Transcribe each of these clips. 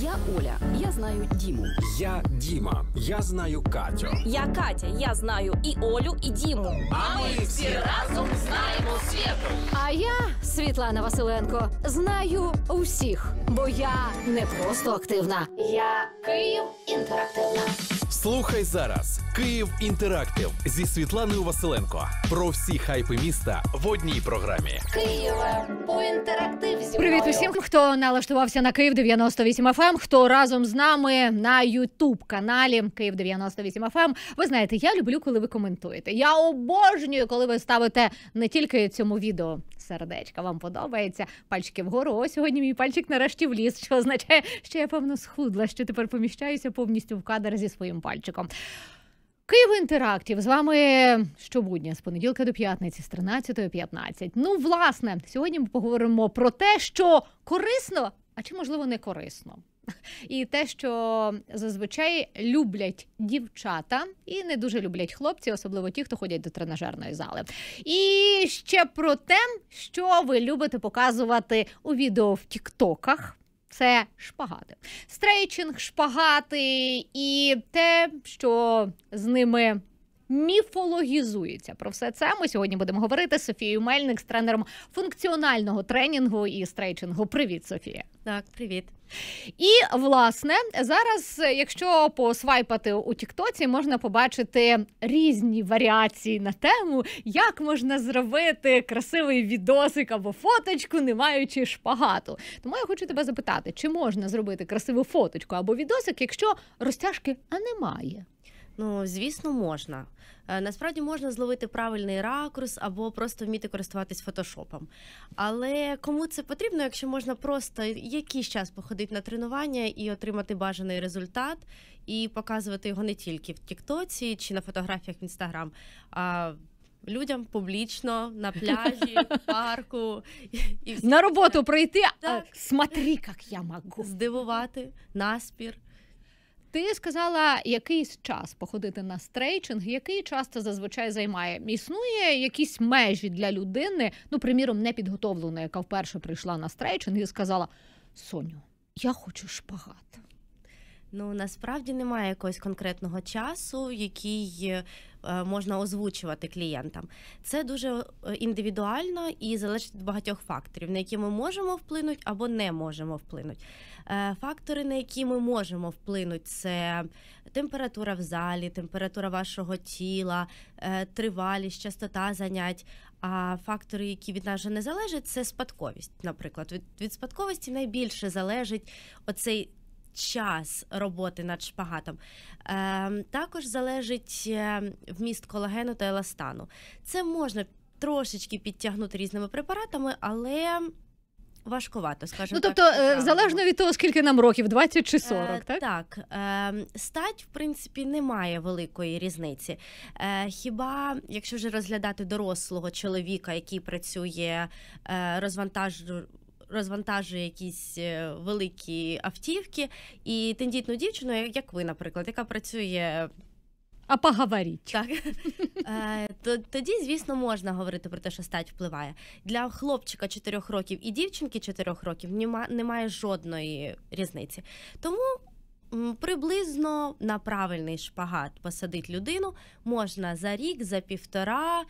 Я Оля. Я знаю Діму. Я Діма. Я знаю Катю. Я Катя. Я знаю і Олю, і Діму. А ми всі разом знаємо світу. А я, Світлана Василенко, знаю усіх, бо я не просто активна. Я Київ інтерактивна. Слухай зараз Київ Інтерактив зі Світланою Василенко. Про всі хайпи міста в одній програмі. Києва по інтерактив зі Привіт усім, хто налаштувався на Київ 98 FM, ем», хто разом з нами на Ютуб каналі Київ 98 FM. Ем». Ви знаєте, я люблю, коли ви коментуєте. Я обожнюю, коли ви ставите не тільки цьому відео сердечка. Вам подобається пальчики вгору. Ось сьогодні мій пальчик нарешті вліз, що означає, що я певно схудла, що тепер поміщаюся повністю в кадр зі своїм пальчиком. Київ інтерактів з вами щобудня з понеділка до п'ятниці, з 13.15. Ну, власне, сьогодні ми поговоримо про те, що корисно, а чи можливо не корисно. І те, що зазвичай люблять дівчата і не дуже люблять хлопці, особливо ті, хто ходять до тренажерної зали. І ще про те, що ви любите показувати у відео в Тіктоках. Це шпагати, стрейчинг, шпагати і те, що з ними міфологізується. Про все це ми сьогодні будемо говорити з Софією Мельник, з тренером функціонального тренінгу і стрейчингу. Привіт, Софія! Так, привіт. І власне зараз, е, якщо посвайпати у Тіктоці, можна побачити різні варіації на тему, як можна зробити красивий відосик або фоточку, не маючи шпагату. Тому я хочу тебе запитати, чи можна зробити красиву фоточку або відосик, якщо розтяжки а немає? Ну, звісно, можна. Е, насправді можна зловити правильний ракурс або просто вміти користуватись фотошопом. Але кому це потрібно, якщо можна просто якийсь час походити на тренування і отримати бажаний результат, і показувати його не тільки в Тіктоці чи на фотографіях в Інстаграм, а людям публічно на пляжі, в парку і на роботу прийти, а смотри, як я можу. здивувати наспір. Ти сказала якийсь час походити на стрейчинг, який час це зазвичай займає. Існує якісь межі для людини, ну, приміром, непідготовленої, яка вперше прийшла на стрейчинг і сказала: Соню, я хочу шпагат. Ну насправді немає якогось конкретного часу, який е, можна озвучувати клієнтам. Це дуже е, індивідуально і залежить від багатьох факторів, на які ми можемо вплинути або не можемо вплинути. Е, фактори, на які ми можемо вплинути, це температура в залі, температура вашого тіла, тривалість, частота занять. А фактори, які від нас вже не залежать, це спадковість. Наприклад, від від спадковості найбільше залежить оцей час роботи над шпагатом. Ем, також залежить е, вміст колагену та еластану. Це можна трошечки підтягнути різними препаратами, але. Важкувато, скажімо Ну, тобто, так, е, залежно від того, скільки нам років, 20 чи 40, е, так? Так. Е, стать, в принципі, немає великої різниці. Е, Хіба, якщо вже розглядати дорослого чоловіка, який працює, е, розвантажу розвантажує якісь е, великі автівки, і тендітну дівчину, як ви, наприклад, яка працює. А поговоріть. Так. Е, тоді, звісно, можна говорити про те, що стать впливає. Для хлопчика 4 років і дівчинки 4 років немає жодної різниці. Тому приблизно на правильний шпагат посадить людину можна за рік, за півтора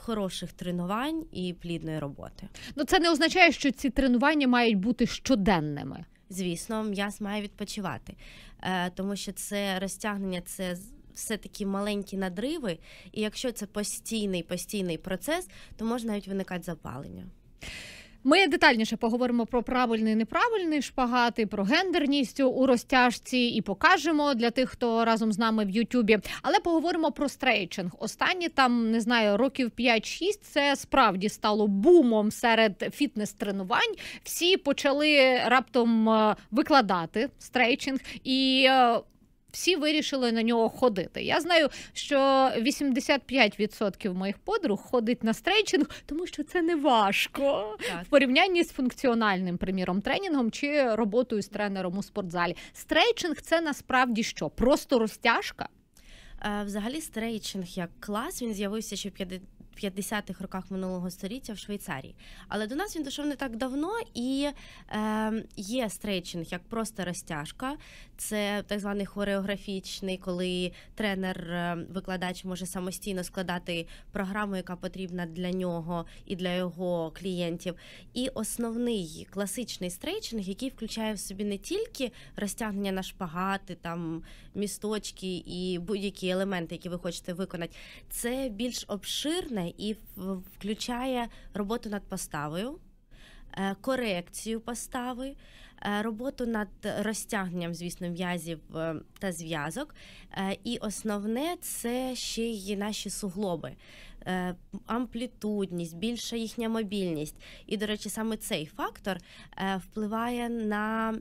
хороших тренувань і плідної роботи. Ну це не означає, що ці тренування мають бути щоденними. Звісно, м'яз має відпочивати, е, тому що це розтягнення це. Все такі маленькі надриви, і якщо це постійний постійний процес, то можна навіть виникати запалення. Ми детальніше поговоримо про правильний і неправильний шпагати, про гендерність у розтяжці і покажемо для тих, хто разом з нами в Ютубі. Але поговоримо про стрейчинг. Останні там не знаю років 5-6 Це справді стало бумом серед фітнес-тренувань. Всі почали раптом е, викладати стрейчинг і. Е, всі вирішили на нього ходити. Я знаю, що 85% моїх подруг ходить на стрейчинг, тому що це не важко в порівнянні з функціональним приміром тренінгом чи роботою з тренером у спортзалі. Стрейчинг це насправді що? Просто розтяжка. Е, взагалі, стрейчинг як клас він з'явився ще в 50-х роках минулого століття в Швейцарії. Але до нас він дійшов не так давно і е, є стрейчинг як просто розтяжка. Це так званий хореографічний, коли тренер-викладач е, може самостійно складати програму, яка потрібна для нього і для його клієнтів. І основний класичний стрейчинг, який включає в собі не тільки розтягнення на шпагати, там місточки і будь-які елементи, які ви хочете виконати, це більш обширне і включає роботу над поставою, е, корекцію постави. Е, роботу над розтягненням, звісно, в'язів е, та зв'язок. Е, і основне це ще й наші суглоби, амплітудність, більша їхня мобільність. І, до речі, саме цей фактор впливає на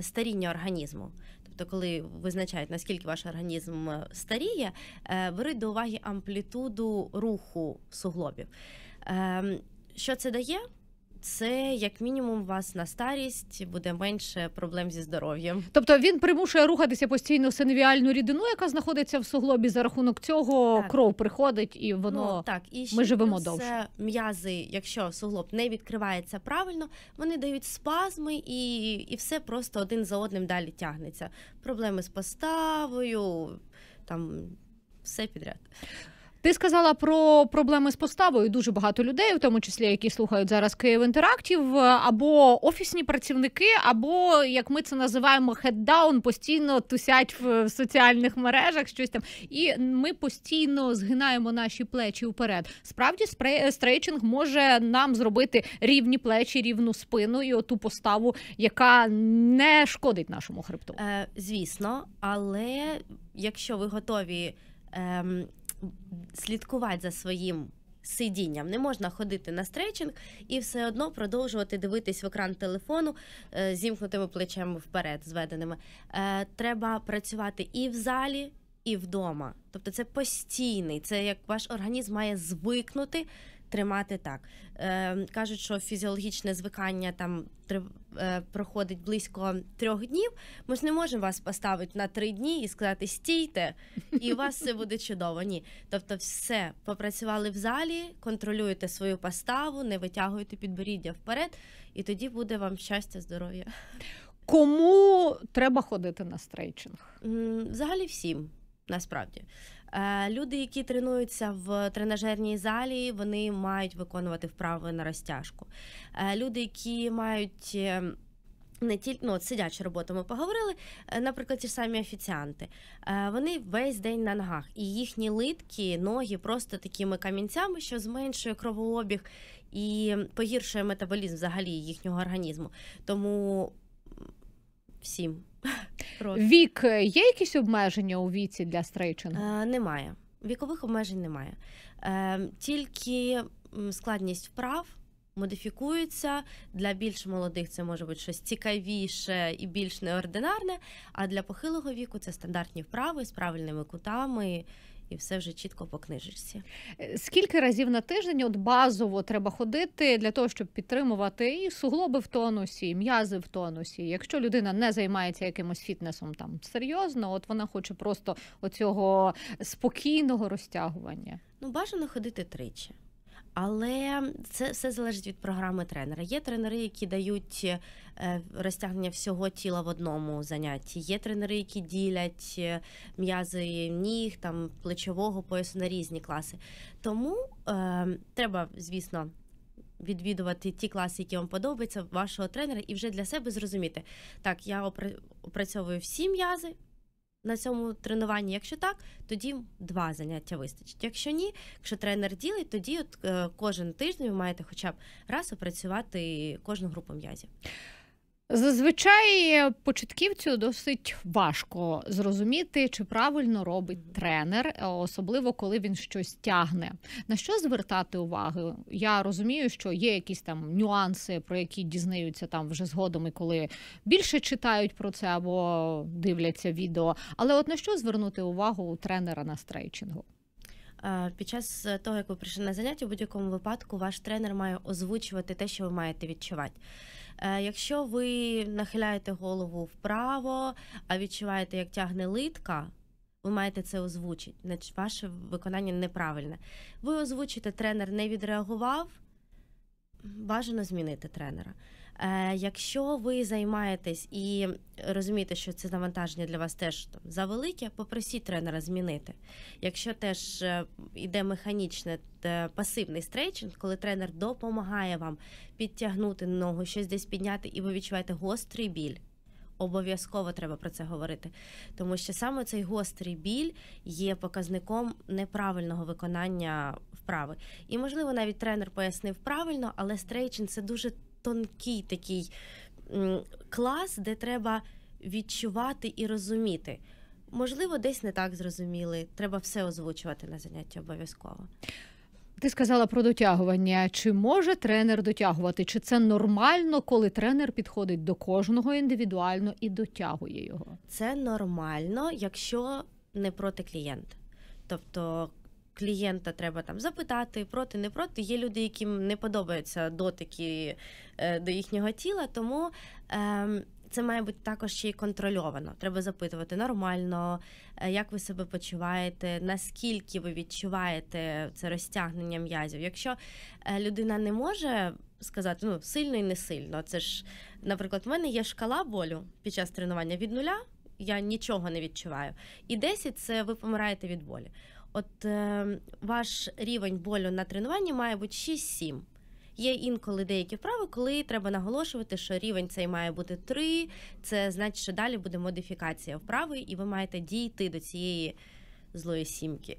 старіння організму. Тобто, коли визначають, наскільки ваш організм старіє, беруть до уваги амплітуду руху суглобів. Ем, що це дає? це як мінімум вас на старість буде менше проблем зі здоров'ям. Тобто він примушує рухатися постійно синевіальну рідину, яка знаходиться в суглобі. За рахунок цього так. кров приходить і воно ну, так і ще ми живемо довше. Е, м'язи, якщо суглоб не відкривається правильно, вони дають спазми і, і все просто один за одним далі тягнеться. Проблеми з поставою там. Все підряд ти сказала про проблеми з поставою. Дуже багато людей, в тому числі які слухають зараз Київ інтерактів, або офісні працівники, або як ми це називаємо, хеддаун, постійно тусять в соціальних мережах. Щось там, і ми постійно згинаємо наші плечі вперед. Справді, стрейчинг може нам зробити рівні плечі, рівну спину і оту поставу, яка не шкодить нашому хребту. Е, Звісно, але якщо ви готові. Ем слідкувати за своїм. Сидінням не можна ходити на стрейчинг і все одно продовжувати дивитись в екран телефону з е, зімкнутими плечами вперед, зведеними. Е, треба працювати і в залі, і вдома. Тобто, це постійний, це як ваш організм має звикнути тримати так. Е, Кажуть, що фізіологічне звикання там три, е, проходить близько трьох днів. Ми ж не можемо вас поставити на три дні і сказати стійте, і у вас все буде чудово. Ні. Тобто, все попрацювали в залі, контролюєте свою поставу, не витягуєте підборіддя вперед, і тоді буде вам щастя, здоров'я. Кому треба ходити на стрейчинг? Взагалі всім насправді. Е, люди, які тренуються в тренажерній залі, вони мають виконувати вправи на розтяжку. Е, люди, які мають е, не тільки ну, сидячу роботу, ми поговорили, наприклад, ті ж самі офіціанти. Вони весь день на ногах, і їхні литки, ноги просто такими камінцями, що зменшує кровообіг і погіршує метаболізм взагалі їхнього організму. Тому всім. Рот. Вік, е, є якісь обмеження у віці для стрейчингу? Е, Немає. Вікових обмежень немає. Е, Тільки складність вправ модифікується. Для більш молодих це може бути щось цікавіше і більш неординарне. А для похилого віку це стандартні вправи з правильними кутами і все вже чітко по книжечці. Е, скільки разів на тиждень от базово треба ходити для того, щоб підтримувати і суглоби в тонусі, і м'язи в тонусі. Якщо людина не займається якимось фітнесом там серйозно, от вона хоче просто оцього спокійного розтягування. Ну бажано ходити тричі. Але це все залежить від програми тренера. Є тренери, які дають е, розтягнення всього тіла в одному занятті. Є тренери, які ділять е, м'язи ніг, там плечового поясу на різні класи. Тому е, треба, звісно. Відвідувати ті класи, які вам подобаються, вашого тренера, і вже для себе зрозуміти, так я опрацьовую всі м'язи, на цьому тренуванні. Якщо так, тоді два заняття вистачить. Якщо ні, якщо тренер ділить, тоді от е, кожен тиждень ви маєте хоча б раз опрацювати кожну групу м'язів. Зазвичай е, початківцю досить важко зрозуміти, чи правильно робить тренер, е, особливо коли він щось тягне. На що звертати увагу? Я розумію, що є якісь там нюанси, про які дізнаються там вже згодом, і коли більше читають про це або дивляться відео. Але от на що звернути увагу у тренера на стрейчингу? Е, під час того, як ви прийшли на заняття, в будь-якому випадку ваш тренер має озвучувати те, що ви маєте відчувати. Е, якщо ви нахиляєте голову вправо, а відчуваєте, як тягне литка, ви маєте це озвучити, значить ваше виконання неправильне. Ви озвучите, тренер не відреагував, бажано змінити тренера. Е, якщо ви займаєтесь і розумієте, що це навантаження для вас теж там завелике, попросіть тренера змінити. Якщо теж е, йде механічне пасивний стрейчинг, коли тренер допомагає вам підтягнути ногу, щось десь підняти, і ви відчуваєте гострий біль. Обов'язково треба про це говорити, тому що саме цей гострий біль є показником неправильного виконання вправи. І, можливо, навіть тренер пояснив правильно, але стрейчин це дуже тонкий такий клас, де треба відчувати і розуміти. Можливо, десь не так зрозуміли. Треба все озвучувати на заняття обов'язково. Ти сказала про дотягування. Чи може тренер дотягувати? Чи це нормально, коли тренер підходить до кожного індивідуально і дотягує його? Це нормально, якщо не проти клієнта. Тобто, клієнта треба там запитати, проти, не проти. Є люди, яким не подобаються дотики е, до їхнього тіла, тому. Ем, це має бути також ще й контрольовано. Треба запитувати нормально, е, як ви себе почуваєте, наскільки ви відчуваєте це розтягнення м'язів. Якщо е, людина не може сказати ну сильно і не сильно, це ж, наприклад, в мене є шкала болю під час тренування від нуля. Я нічого не відчуваю. І 10 – це ви помираєте від болі. От е, ваш рівень болю на тренуванні має бути 6-7. Є інколи деякі вправи, коли треба наголошувати, що рівень цей має бути 3, Це значить, що далі буде модифікація вправи, і ви маєте дійти до цієї злої сімки.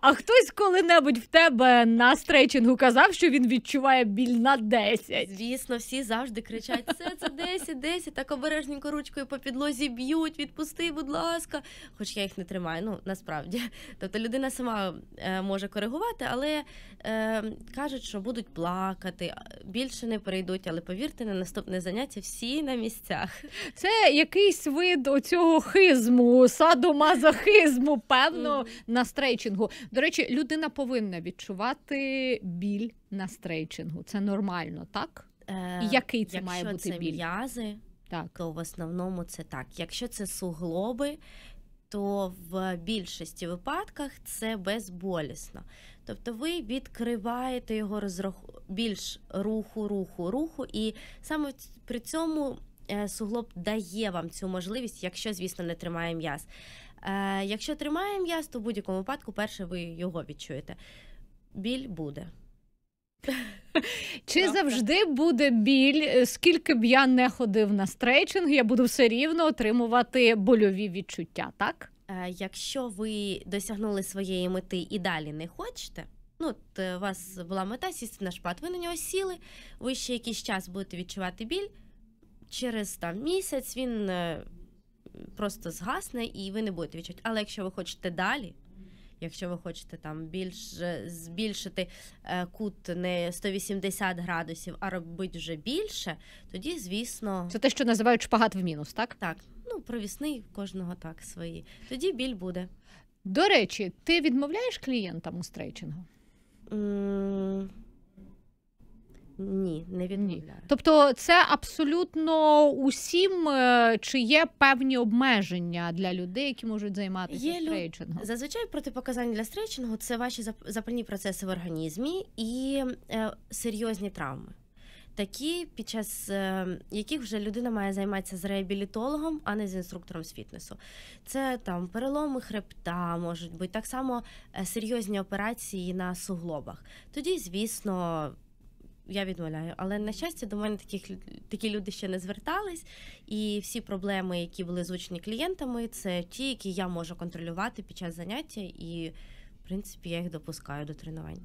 А хтось коли-небудь в тебе на стрейчингу казав, що він відчуває біль на 10? Звісно, всі завжди кричать: це це 10, 10, так обережненько ручкою по підлозі б'ють, відпусти, будь ласка. Хоч я їх не тримаю, ну насправді. Тобто людина сама е, може коригувати, але е, кажуть, що будуть плакати, більше не перейдуть, але повірте, на наступне заняття всі на місцях. Це якийсь вид оцього хизму, садомазохизму візьму певно на стрейчингу. До речі, людина повинна відчувати біль на стрейчингу. Це нормально, так? Е, і який це має бути це біль? м'язи, так. то в основному це так. Якщо це суглоби, то в більшості випадках це безболісно. Тобто ви відкриваєте його розраху більш руху, руху, руху, і саме при цьому е, суглоб дає вам цю можливість, якщо, звісно, не тримає м'яз. Е, якщо тримає м'яз, то в будь-якому випадку перше ви його відчуєте. Біль буде. Чи завжди буде біль? Е, скільки б я не ходив на стрейчинг, я буду все рівно отримувати больові відчуття, так? Е, якщо ви досягнули своєї мети і далі не хочете, ну от у вас була мета сісти на шпат, ви на нього сіли, ви ще якийсь час будете відчувати біль. Через там місяць він просто згасне і ви не будете відчувати. Але якщо ви хочете далі, якщо ви хочете там більш збільшити е, кут не 180 градусів, а робити вже більше, тоді, звісно, це те, що називають шпагат в мінус, так? Так, ну провісний кожного так свої. Тоді біль буде. До речі, ти відмовляєш клієнтам у стрейчингу? Mm. Ні, не відмовляю. Тобто, це абсолютно усім, е, чи є певні обмеження для людей, які можуть займатися є стрейчингом? Зазвичай протипоказання для стрейчингу це ваші запальні процеси в організмі і е, серйозні травми. Такі, під час е, яких вже людина має займатися з реабілітологом, а не з інструктором з фітнесу, це там переломи хребта, можуть бути так само е, серйозні операції на суглобах. Тоді, звісно, я відмовляю. Але на щастя, до мене таких такі люди ще не звертались, і всі проблеми, які були звучені клієнтами, це ті, які я можу контролювати під час заняття, і в принципі я їх допускаю до тренувань.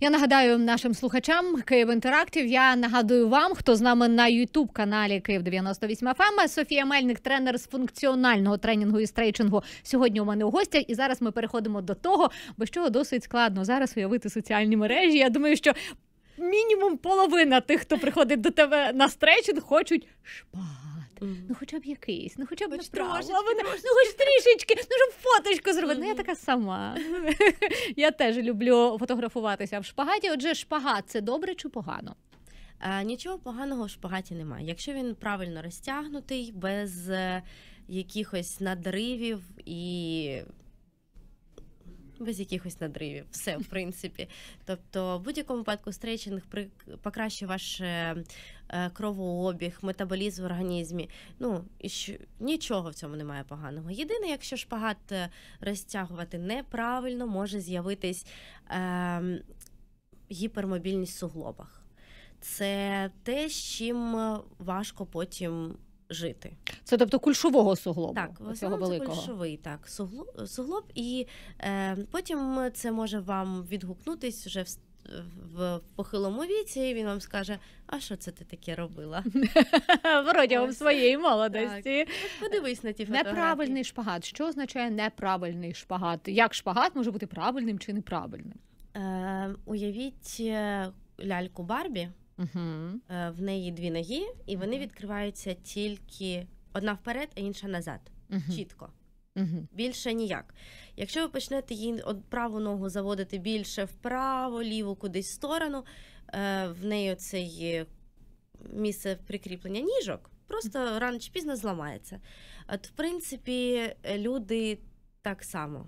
Я нагадаю нашим слухачам Київ Інтерактів. Я нагадую вам, хто з нами на Ютуб каналі Київ 98 FM. Ем. Софія Мельник, тренер з функціонального тренінгу і стрейчингу. Сьогодні у мене у гостях, і зараз ми переходимо до того, без чого досить складно зараз уявити соціальні мережі. Я думаю, що мінімум половина тих, хто приходить до тебе на стретчинг, хочуть шпагат. Mm. Ну хоча б якийсь, ну хоча б хоч трошечки, трошечки. ну хоч трішечки, ну щоб фоточку зробити. Mm. Ну я така сама. Я теж люблю фотографуватися в шпагаті. Отже, шпагат це добре чи погано? А, е, Нічого поганого в шпагаті немає. Якщо він правильно розтягнутий, без е, якихось надривів і без якихось надривів, все в принципі. Тобто, в будь-якому випадку стрейчинг покращує ваш е, е, кровообіг, метаболізм в організмі. Ну і що нічого в цьому немає поганого. Єдине, якщо шпагат е, розтягувати неправильно, може з'явитись е, гіпермобільність в суглобах. Це те, з чим важко потім жити. Це тобто кульшового суглобу? Так, цього великого. Це кульшовий, так, суглоб, суглоб і е, потім це може вам відгукнутись вже в. В похилому віці і він вам скаже, а що це ти таке робила? Протягом своєї молодості. Так. Подивись на ті фотографії. Неправильний шпагат. Що означає неправильний шпагат? Як шпагат може бути правильним чи неправильним? Е, Уявіть е, ляльку Барбі. Угу. В неї дві ноги, і вони відкриваються тільки одна вперед, а інша назад. Угу. Чітко. Угу. Більше ніяк. Якщо ви почнете її праву ногу заводити більше вправо, ліву кудись в сторону, е, в неї цей е, місце прикріплення ніжок, просто рано чи пізно зламається. От, в принципі, люди так само.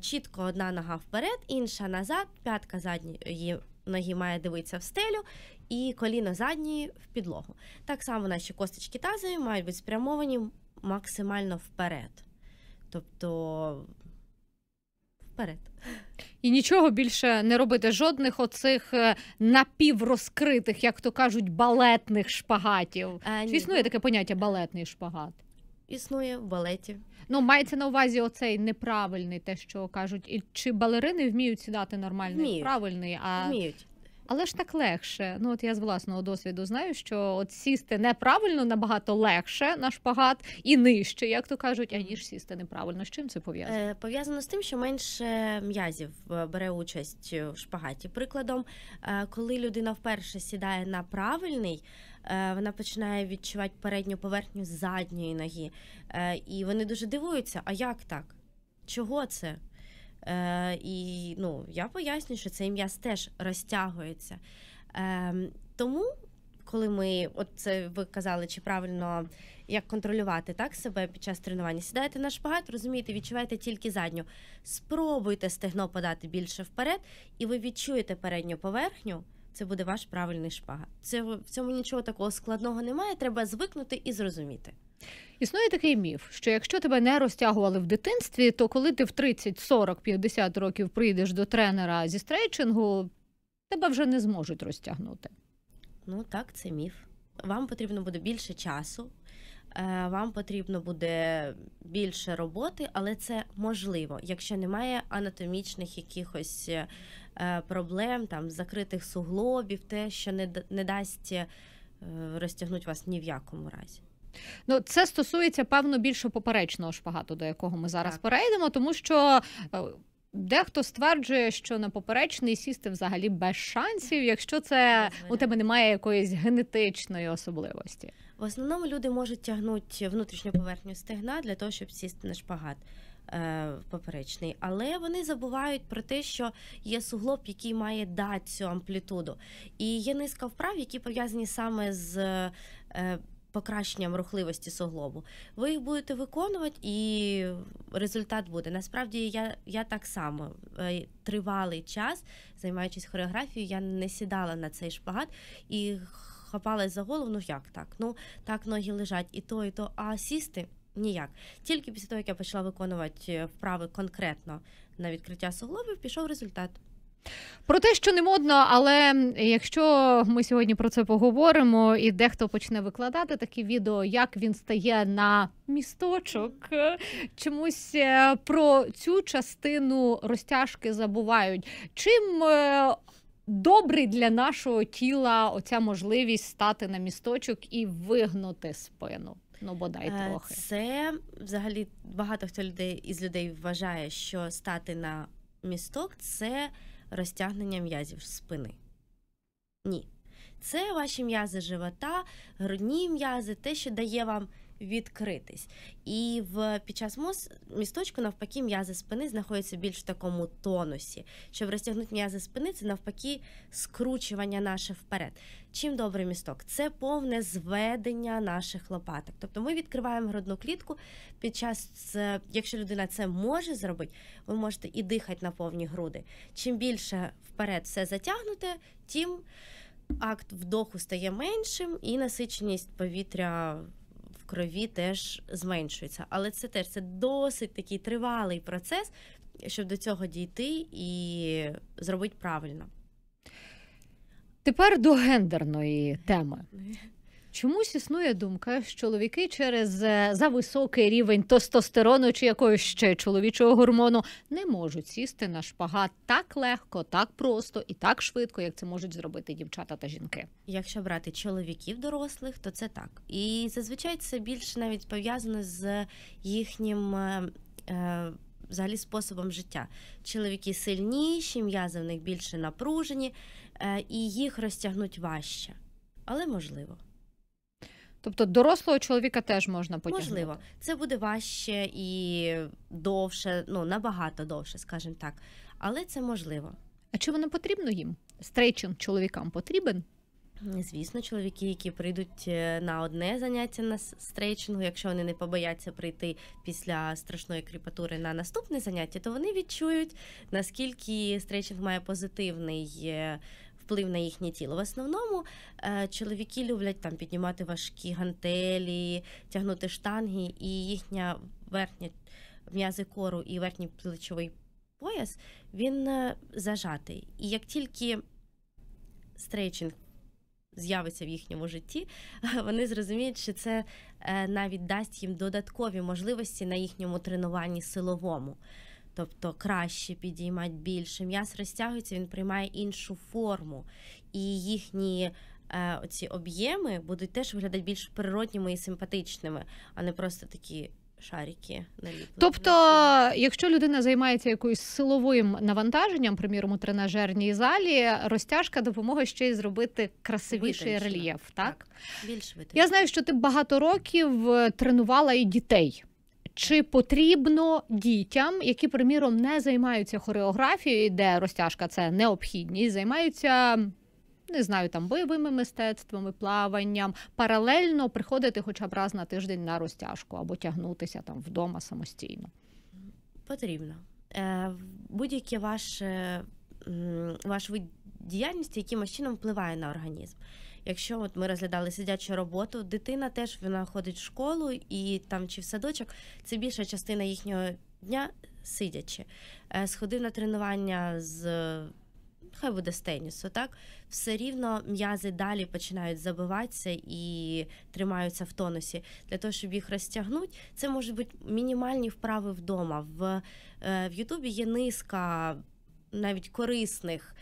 Чітко одна нога вперед, інша назад, п'ятка задньої ноги має дивитися в стелю, і коліно задні в підлогу. Так само наші косточки тазові мають бути спрямовані максимально вперед. Тобто вперед. І нічого більше не робити, жодних оцих е, напіврозкритих, як то кажуть, балетних шпагатів. Е, Чи існує ну, таке поняття балетний шпагат? існує в балеті. Ну мається на увазі оцей неправильний, те, що кажуть, і чи балерини вміють сідати нормально вміють. правильний, а вміють. Але ж так легше. Ну, от я з власного досвіду знаю, що от сісти неправильно набагато легше на шпагат і нижче, як то кажуть, аніж сісти неправильно. З чим це пов'язано? Е, Пов'язано з тим, що менше м'язів е, бере участь в шпагаті. Прикладом, е, коли людина вперше сідає на правильний Е, вона починає відчувати передню поверхню задньої ноги. Е, і вони дуже дивуються, а як так? Чого це? Е, і ну, я пояснюю, що цей м'яз теж розтягується. Тому, коли ми, от це ви казали, чи правильно як контролювати так себе під час тренування, сідаєте на шпагат, розумієте, відчуваєте тільки задню. Спробуйте стегно подати більше вперед, і ви відчуєте передню поверхню. Це буде ваш правильний шпагат. Це в цьому нічого такого складного немає. Треба звикнути і зрозуміти. Існує такий міф, що якщо тебе не розтягували в дитинстві, то коли ти в 30, 40, 50 років прийдеш до тренера зі стрейчингу, тебе вже не зможуть розтягнути. Ну так, це міф. Вам потрібно буде більше часу, е, вам потрібно буде більше роботи, але це можливо, якщо немає анатомічних якихось е, Е, проблем, там закритих суглобів, те, що не не дасть е, розтягнути вас ні в якому разі. Ну, це стосується певно більше поперечного шпагату, до якого ми зараз так. перейдемо, тому що. Е, дехто стверджує, що на поперечний сісти взагалі без шансів, якщо це у тебе немає якоїсь генетичної особливості. В основному люди можуть тягнути внутрішню поверхню стегна для того, щоб сісти на шпагат. Е, поперечний, але вони забувають про те, що є суглоб, який має дати цю амплітуду. І є низка вправ, які пов'язані саме з е, покращенням рухливості суглобу. Ви їх будете виконувати, і результат буде. Насправді, я я так само е, тривалий час, займаючись хореографією, я не сідала на цей шпагат і хапалась за голову. Ну як так? Ну так ноги лежать і то, і то, а сісти. Ніяк. Тільки після того, як я почала виконувати е, вправи конкретно на відкриття суглобів, пішов результат. Про те, що не модно, але якщо ми сьогодні про це поговоримо, і дехто почне викладати такі відео, як він стає на місточок, е, чомусь е, про цю частину розтяжки забувають. Чим добрий для нашого тіла оця можливість стати на місточок і вигнути спину? Ну бодай е, трохи це взагалі багато хто людей із людей вважає, що стати на місток це розтягнення м'язів спини. Ні. Це ваші м'язи живота, грудні м'язи, те, що дає вам відкритись. І в під час мус місточку навпаки м'язи спини знаходяться більш в такому тонусі. Щоб розтягнути м'язи спини, це навпаки скручування наше вперед. Чим добрий місток? Це повне зведення наших лопаток. Тобто ми відкриваємо грудну клітку під час, е, якщо людина це може зробити, ви можете і дихати на повні груди. Чим більше вперед все затягнуте, тим акт вдоху стає меншим і насиченість повітря крові теж зменшується. Але це теж це досить такий тривалий процес, щоб до цього дійти і зробити правильно. Тепер до гендерної теми. Чомусь існує думка, що чоловіки через е, зависокий рівень тестостерону чи якогось ще чоловічого гормону не можуть сісти на шпагат так легко, так просто і так швидко, як це можуть зробити дівчата та жінки. Якщо брати чоловіків дорослих, то це так. І зазвичай це більше навіть пов'язано з їхнім. Е, е, Взагалі способом життя. Чоловіки сильніші, м'язи в них більше напружені, е, і їх розтягнуть важче, але можливо. Тобто дорослого чоловіка теж можна потягнути? Можливо, це буде важче і довше, ну набагато довше, скажімо так. Але це можливо. А чи воно потрібно їм? Стрейчинг чоловікам потрібен? Звісно, чоловіки, які прийдуть е, на одне заняття на стрейчингу, якщо вони не побояться прийти після страшної кріпатури на наступне заняття, то вони відчують наскільки стрейчинг має позитивний е, вплив на їхнє тіло. В основному е, чоловіки люблять там піднімати важкі гантелі, тягнути штанги, і їхня верхня м'язи кору і верхній плечовий пояс він е, зажатий. І як тільки стрейчинг з'явиться в їхньому житті, вони зрозуміють, що це е, навіть дасть їм додаткові можливості на їхньому тренуванні силовому тобто краще підіймати більше. М'яс розтягується, він приймає іншу форму, і їхні е, ці об'єми будуть теж виглядати більш природніми і симпатичними, а не просто такі. Шарики наліплені. Тобто, якщо людина займається якоюсь силовим навантаженням, приміром у тренажерній залі, розтяжка допомога ще й зробити красивіший витончено. рельєф. Так, так. більш витончено. Я знаю, що ти багато років е, тренувала і дітей. Чи потрібно дітям, які приміром не займаються хореографією, де розтяжка це необхідність, займаються не знаю там бойовими мистецтвами, плаванням, паралельно приходити хоча б раз на тиждень на розтяжку або тягнутися там вдома самостійно? Потрібно е, будь-яке ваш ваш вид діяльності якимось чином впливає на організм. Якщо от ми розглядали сидячу роботу, дитина теж вона ходить в школу і там чи в садочок, це більша частина їхнього дня сидячи. Е, сходив на тренування з. Хай буде з тенісу, так все рівно м'язи далі починають забиватися і тримаються в тонусі. Для того, щоб їх розтягнути, це можуть бути мінімальні вправи вдома. В е, в Ютубі є низка навіть корисних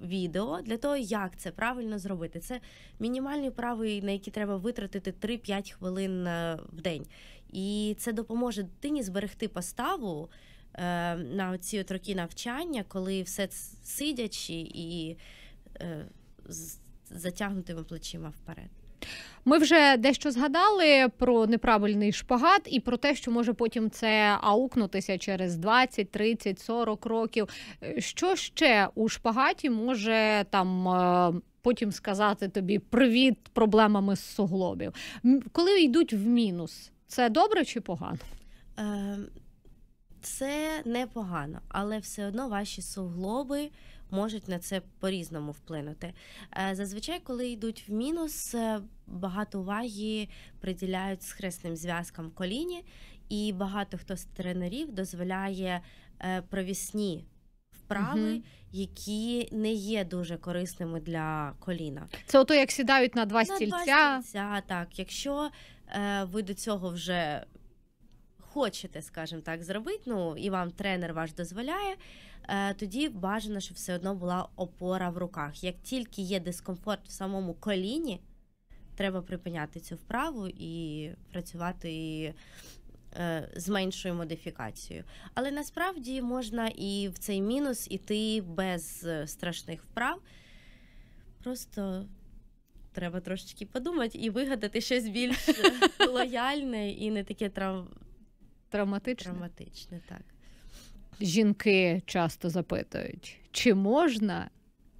відео для того, як це правильно зробити. Це мінімальні вправи, на які треба витратити 3-5 хвилин е, в день. І це допоможе дитині зберегти поставу е, на ці от роки навчання, коли все сидячи і е, затягнутими плечима вперед. Ми вже дещо згадали про неправильний шпагат і про те, що може потім це аукнутися через 20, 30, 40 років. Е, що ще у шпагаті може там? Е, потім сказати тобі привіт проблемами з суглобів. Коли йдуть в мінус, це добре чи погано? Ем, це непогано, але все одно ваші суглоби можуть на це по-різному вплинути. Е, зазвичай, коли йдуть в мінус, е, багато уваги приділяють схресним зв'язкам коліні, і багато хто з тренерів дозволяє е, провісні. Вправи, угу. які не є дуже корисними для коліна, це ото як сідають на два на стільця. Два стільця, Так, якщо ви до цього вже хочете, скажімо так, зробити, ну і вам тренер ваш дозволяє. Е, тоді бажано, щоб все одно була опора в руках. Як тільки є дискомфорт в самому коліні, треба припиняти цю вправу і працювати і, е, з меншою модифікацією. Але насправді можна і в цей мінус іти без е, страшних вправ. Просто треба трошечки подумати і вигадати щось більш лояльне і не таке трав... травматичне. Травматичне, так жінки часто запитують, чи можна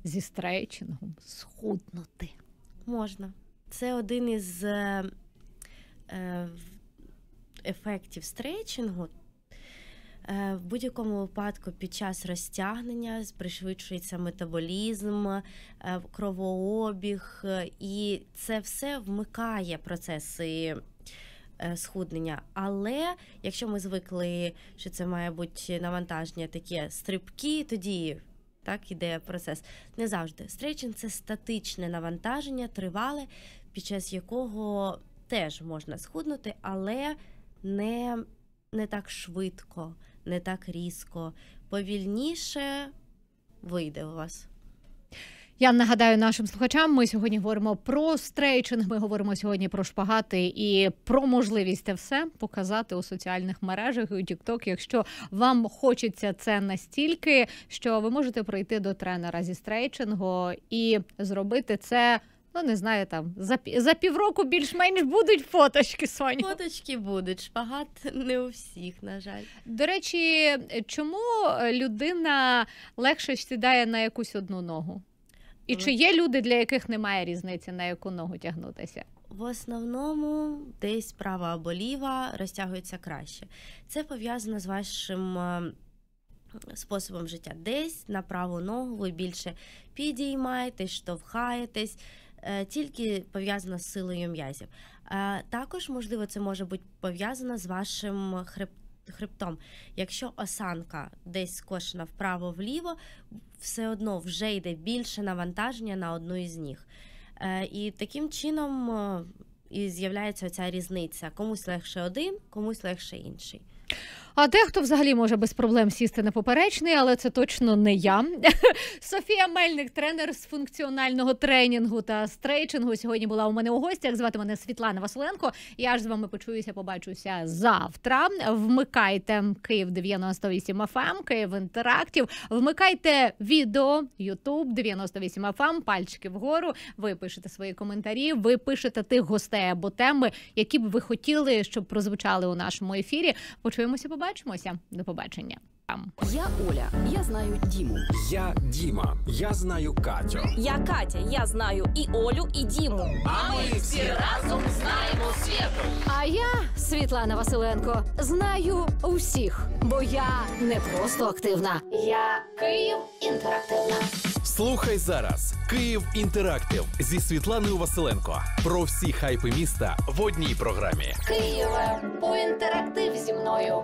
зі стрейчингом схуднути? Можна. Це один із е, е ефектів стрейчингу. Е, в будь-якому випадку під час розтягнення пришвидшується метаболізм, е, кровообіг, і це все вмикає процеси Е, схуднення. Але якщо ми звикли, що це має бути навантаження, таке стрибки, тоді. Так, іде процес. Не завжди. Стрейчинг це статичне навантаження, тривале, під час якого теж можна схуднути, але не не так швидко, не так різко. Повільніше вийде у вас. Я нагадаю нашим слухачам. Ми сьогодні говоримо про стрейчинг. Ми говоримо сьогодні про шпагати і про можливість це все показати у соціальних мережах і у TikTok, якщо вам хочеться це настільки, що ви можете прийти до тренера зі стрейчингу і зробити це. Ну, не знаю, там за за півроку більш-менш будуть фоточки. Соня. Фоточки будуть шпагат не у всіх. На жаль, до речі, чому людина легше сідає на якусь одну ногу? І чи є люди, для яких немає різниці, на яку ногу тягнутися? В основному десь права або ліва розтягується краще. Це пов'язано з вашим е, способом життя. Десь на праву ногу ви більше підіймаєтесь, штовхаєтесь, е, тільки пов'язано з силою м'язів. Е, також, можливо, це може бути пов'язано з вашим хребтом хребтом. Якщо осанка десь скошена вправо-вліво, все одно вже йде більше навантаження на одну із ніг. Е, і таким чином е, і з'являється ця різниця. Комусь легше один, комусь легше інший. А дехто взагалі може без проблем сісти на поперечний, але це точно не я. Софія Мельник, тренер з функціонального тренінгу та стрейчингу. Сьогодні була у мене у гостях. Звати мене Світлана Василенко. Я ж з вами почуюся, побачуся завтра. Вмикайте Київ 98 FM, ем, Київ інтерактів. Вмикайте відео Ютуб 98 FM, ем, пальчики вгору. Ви пишете свої коментарі. Ви пишете тих гостей або теми, які б ви хотіли, щоб прозвучали у нашому ефірі. Почуємося. побачимося побачимося. До побачення. Я Оля, я знаю Діму. Я Діма, я знаю Катю. Я Катя, я знаю і Олю, і Діму. А ми всі разом знаємо світу. А я, Світлана Василенко, знаю усіх, бо я не просто активна. Я Київ інтерактивна. Слухай зараз Київ Інтерактив зі Світланою Василенко. Про всі хайпи міста в одній програмі. Києве по інтерактив зі мною.